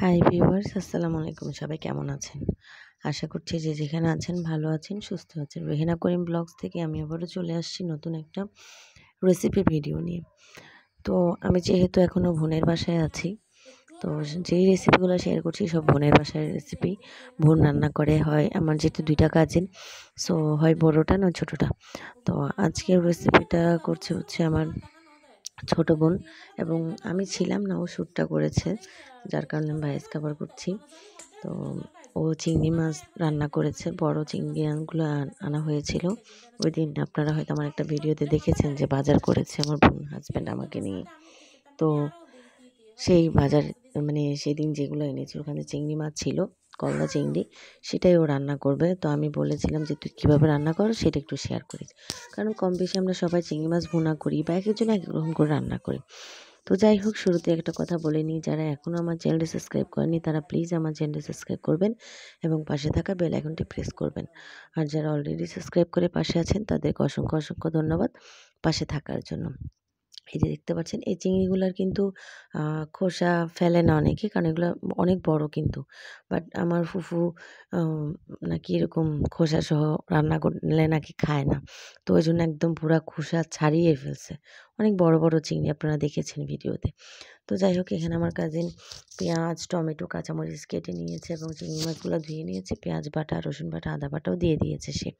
hi viewers আসসালামু আলাইকুম সবাই কেমন আছেন আশা করছি যে যেখানে আছেন ভালো আছেন সুস্থ আছেন রেহেনা করিম ব্লগস থেকে আমি আবারও চলে আসছি নতুন একটা রেসিপি ভিডিও নিয়ে তো আমি যেহেতু এখনও বোনের বাসায় আছি তো যেই রেসিপিগুলো শেয়ার করছি সব বোনের বাসার রেসিপি বোন রান্না করে হয় আমার যেহেতু দুইটা কাজিন সো হয় বড়োটা না ছোটোটা তো আজকের রেসিপিটা করছে হচ্ছে আমার ছোট বোন এবং আমি ছিলাম না ও শ্যুটটা করেছে যার কারণে আমি ভাইস কাভার করছি তো ও চিংড়ি মাছ রান্না করেছে বড় চিংড়ি আনগুলো আনা হয়েছিল ওই দিন আপনারা হয়তো আমার একটা ভিডিওতে দেখেছেন যে বাজার করেছে আমার বোন হাজব্যান্ড আমাকে নিয়ে তো সেই বাজার মানে সেদিন যেগুলো এনেছিল ওখানে চিংড়ি মাছ ছিল গলদা চিংড়ি সেটাই ও রান্না করবে তো আমি বলেছিলাম যে তুই কীভাবে রান্না কর সেটা একটু শেয়ার করিস কারণ কম বেশি আমরা সবাই চিংড়ি মাছ ভুনা করি বা একজন এক রকম করে রান্না করি তো যাই হোক শুরুতে একটা কথা বলে নিই যারা এখনও আমার চ্যানেলটি সাবস্ক্রাইব করেনি তারা প্লিজ আমার চ্যানেলটি সাবস্ক্রাইব করবেন এবং পাশে থাকা বেল আইকনটি প্রেস করবেন আর যারা অলরেডি সাবস্ক্রাইব করে পাশে আছেন তাদেরকে অসংখ্য অসংখ্য ধন্যবাদ পাশে থাকার জন্য এই যে দেখতে পাচ্ছেন এই চিংড়িগুলোর কিন্তু খোসা ফেলে না অনেকে কারণ এগুলো অনেক বড় কিন্তু বাট আমার ফুফু নাকি এরকম খোসা সহ রান্না করলে নাকি খায় না তো ওই জন্য একদম পুরা খোসা ছাড়িয়ে ফেলছে অনেক বড় বড় চিংড়ি আপনারা দেখেছেন ভিডিওতে তো যাই হোক এখানে আমার কাজিন পেঁয়াজ টমেটো কাঁচামরিচ কেটে নিয়েছে এবং চিংড়ি মাছগুলো ধুয়ে নিয়েছে পেঁয়াজ বাটা রসুন বাটা আদা বাটাও দিয়ে দিয়েছে সে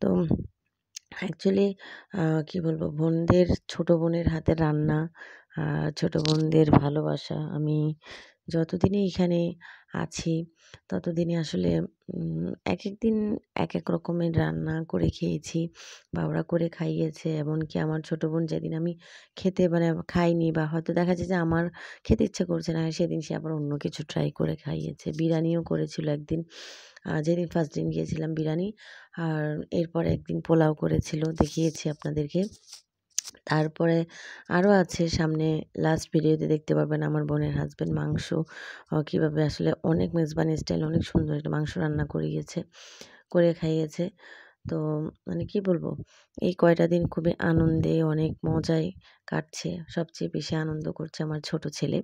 তো অ্যাকচুয়ালি কী বলবো বোনদের ছোটো বোনের হাতের রান্না ছোটো বোনদের ভালোবাসা আমি যতদিনই এখানে আছি ততদিনই আসলে এক এক দিন এক এক রকমের রান্না করে খেয়েছি বা ওরা করে খাইয়েছে এমনকি আমার ছোটো বোন যেদিন আমি খেতে মানে খাইনি বা হয়তো দেখা যায় যে আমার খেতে ইচ্ছে করছে না সেদিন সে আবার অন্য কিছু ট্রাই করে খাইয়েছে বিরিয়ানিও করেছিল একদিন যেদিন ফার্স্ট দিন গিয়েছিলাম বিরিয়ানি আর এরপর একদিন পোলাও করেছিল দেখিয়েছি আপনাদেরকে তারপরে আরও আছে সামনে লাস্ট ভিডিওতে দেখতে পারবেন আমার বোনের হাজব্যান্ড মাংস কীভাবে আসলে অনেক মেজবানি স্টাইল অনেক সুন্দর একটা মাংস রান্না করিয়েছে করে খাইয়েছে তো মানে কি বলবো এই কয়টা দিন খুবই আনন্দে অনেক মজায় কাটছে সবচেয়ে বেশি আনন্দ করছে আমার ছোট ছেলে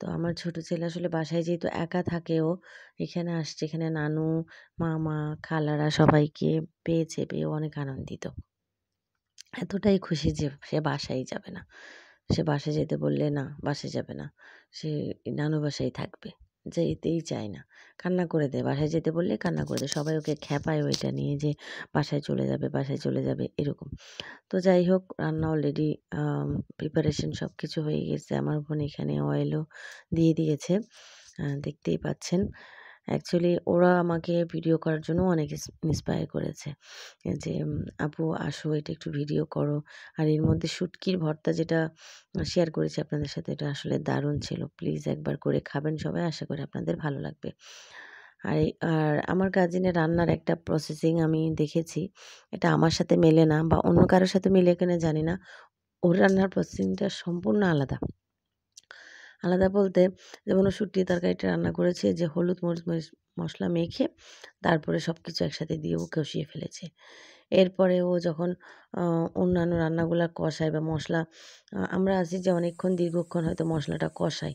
তো আমার ছোটো ছেলে আসলে বাসায় যেহেতু একা থাকে ও এখানে আসছে এখানে নানু মামা খালারা সবাইকে পেয়েছে পেয়ে অনেক আনন্দিত এতটাই খুশি যে সে বাসায় যাবে না সে বাসায় যেতে বললে না বাসায় যাবে না সে নানু বাসায় থাকবে যেতেই চায় না কান্না করে দেয় বাসায় যেতে বললে কান্না করে দেয় সবাই ওকে খ্যাপায় ওইটা নিয়ে যে বাসায় চলে যাবে বাসায় চলে যাবে এরকম তো যাই হোক রান্না অলরেডি প্রিপারেশন সব কিছু হয়ে গেছে আমার বোন এখানে অয়েলও দিয়ে দিয়েছে দেখতেই পাচ্ছেন অ্যাকচুয়ালি ওরা আমাকে ভিডিও করার জন্য অনেক ইন্সপায়ার করেছে যে আপু আসো এটা একটু ভিডিও করো আর এর মধ্যে শুটকির ভর্তা যেটা শেয়ার করেছি আপনাদের সাথে এটা আসলে দারুণ ছিল প্লিজ একবার করে খাবেন সবাই আশা করি আপনাদের ভালো লাগবে আর আর আমার কাজিনের রান্নার একটা প্রসেসিং আমি দেখেছি এটা আমার সাথে মেলে না বা অন্য কারোর সাথে মিলে কিনা জানি না ওর রান্নার প্রসেসিংটা সম্পূর্ণ আলাদা আলাদা বলতে যেমন শুটকি তরকারিটা রান্না করেছে যে হলুদ মরিচ মশলা মেখে তারপরে সব কিছু একসাথে দিয়ে ও কষিয়ে ফেলেছে এরপরে ও যখন অন্যান্য রান্নাগুলা কষায় বা মশলা আমরা আছি যে অনেকক্ষণ দীর্ঘক্ষণ হয়তো মশলাটা কষায়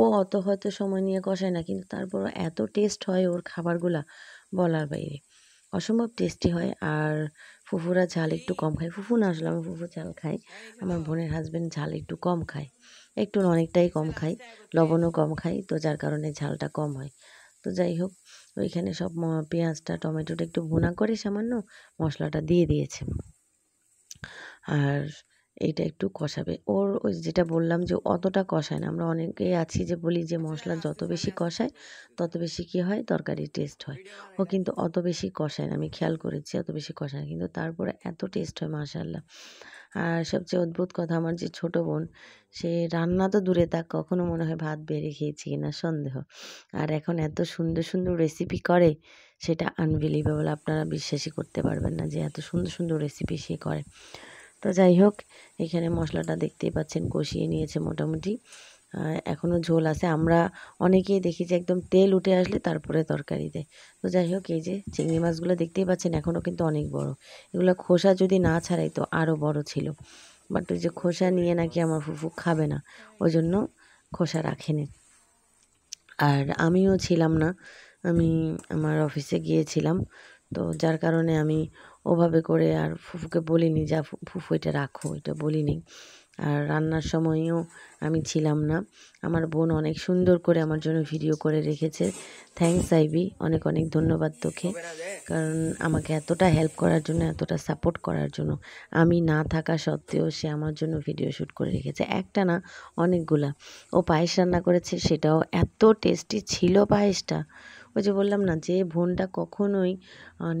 ও অত হয়তো সময় নিয়ে কষায় না কিন্তু তারপর এত টেস্ট হয় ওর খাবারগুলা বলার বাইরে অসম্ভব টেস্টি হয় আর ফুফুরা ঝাল একটু কম খায় ফুফু না আসলে আমি ফুফু ঝাল খাই আমার বোনের হাজব্যান্ড ঝাল একটু কম খায় একটু অনেকটাই কম খাই লবণও কম খাই তো যার কারণে ঝালটা কম হয় তো যাই হোক ওইখানে সব পেঁয়াজটা টমেটোটা একটু ভুনা করে সামান্য মশলাটা দিয়ে দিয়েছে আর এইটা একটু কষাবে ওর ওই যেটা বললাম যে অতটা কষায় না আমরা অনেকেই আছি যে বলি যে মশলা যত বেশি কষায় তত বেশি কী হয় তরকারি টেস্ট হয় ও কিন্তু অত বেশি কষায় না আমি খেয়াল করেছি অত বেশি কষায় না কিন্তু তারপরে এত টেস্ট হয় মাশাল্লাহ আর সবচেয়ে অদ্ভুত কথা আমার যে ছোটো বোন সে রান্না তো দূরে থাক কখনো মনে হয় ভাত বেড়ে খেয়েছি কিনা সন্দেহ আর এখন এত সুন্দর সুন্দর রেসিপি করে সেটা আনবিলিভেবল আপনারা বিশ্বাসই করতে পারবেন না যে এত সুন্দর সুন্দর রেসিপি সে করে তো যাই হোক এখানে মশলাটা দেখতেই পাচ্ছেন কষিয়ে নিয়েছে মোটামুটি এখনও ঝোল আছে আমরা অনেকেই দেখি যে একদম তেল উঠে আসলে তারপরে তরকারি দেয় তো যাই হোক এই যে চিংড়ি মাছগুলো দেখতেই পাচ্ছেন এখনও কিন্তু অনেক বড় এগুলো খোসা যদি না ছাড়াই তো আরও বড় ছিল বাট ওই যে খোসা নিয়ে নাকি আমার ফুফু খাবে না ওই জন্য খোসা রাখেনি আর আমিও ছিলাম না আমি আমার অফিসে গিয়েছিলাম তো যার কারণে আমি ওভাবে করে আর ফুফুকে বলিনি যা ফুফু এটা রাখো এটা বলিনি আর রান্নার সময়ও আমি ছিলাম না আমার বোন অনেক সুন্দর করে আমার জন্য ভিডিও করে রেখেছে থ্যাংকস আইবি অনেক অনেক ধন্যবাদ তোকে কারণ আমাকে এতটা হেল্প করার জন্য এতটা সাপোর্ট করার জন্য আমি না থাকা সত্ত্বেও সে আমার জন্য ভিডিও শ্যুট করে রেখেছে একটা না অনেকগুলা ও পায়েস রান্না করেছে সেটাও এত টেস্টি ছিল পায়েসটা ওই যে বললাম না যে বোনটা কখনোই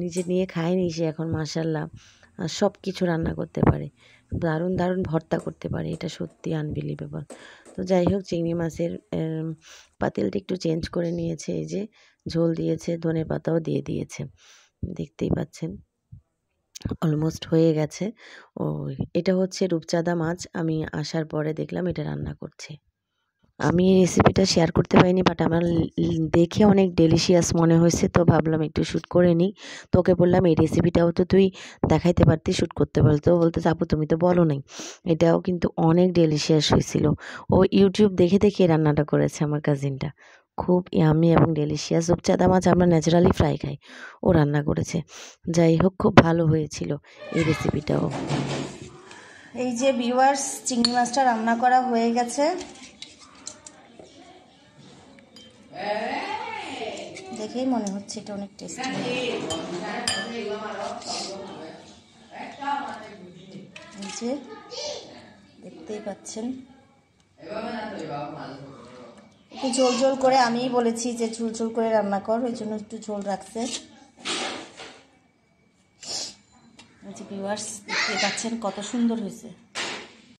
নিজে নিয়ে খায়নি সে এখন মাসাল্লাহ আর সব কিছু রান্না করতে পারে দারুণ দারুণ ভর্তা করতে পারে এটা সত্যি আনবিলিভেবল তো যাই হোক চিংড়ি মাছের পাতিলটা একটু চেঞ্জ করে নিয়েছে এই যে ঝোল দিয়েছে ধনে পাতাও দিয়ে দিয়েছে দেখতেই পাচ্ছেন অলমোস্ট হয়ে গেছে ও এটা হচ্ছে রূপচাঁদা মাছ আমি আসার পরে দেখলাম এটা রান্না করছে আমি এই রেসিপিটা শেয়ার করতে পারিনি বাট আমার দেখে অনেক ডেলিশিয়াস মনে হয়েছে তো ভাবলাম একটু শ্যুট করে নিই তোকে বললাম এই রেসিপিটাও তো তুই দেখাইতে পারতি শ্যুট করতে পারতো বলতে চাপো তুমি তো বলো নাই এটাও কিন্তু অনেক ডেলিশিয়াস হয়েছিল ও ইউটিউব দেখে দেখে রান্নাটা করেছে আমার কাজিনটা খুব ইয়ামি এবং ডেলিশিয়াস রূপচাঁদা মাছ আমরা ন্যাচারালি ফ্রাই খাই ও রান্না করেছে যাই হোক খুব ভালো হয়েছিল এই রেসিপিটাও এই যে বিওয়ার্স চিংড়ি মাছটা রান্না করা হয়ে গেছে দেখেই মনে হচ্ছে এটা অনেক টেস্টি যে দেখতেই পাচ্ছেন একটু ঝোল ঝোল করে আমিই বলেছি যে ঝোল ঝোল করে রান্না কর ওই জন্য একটু ঝোল রাখছে পাচ্ছেন কত সুন্দর হয়েছে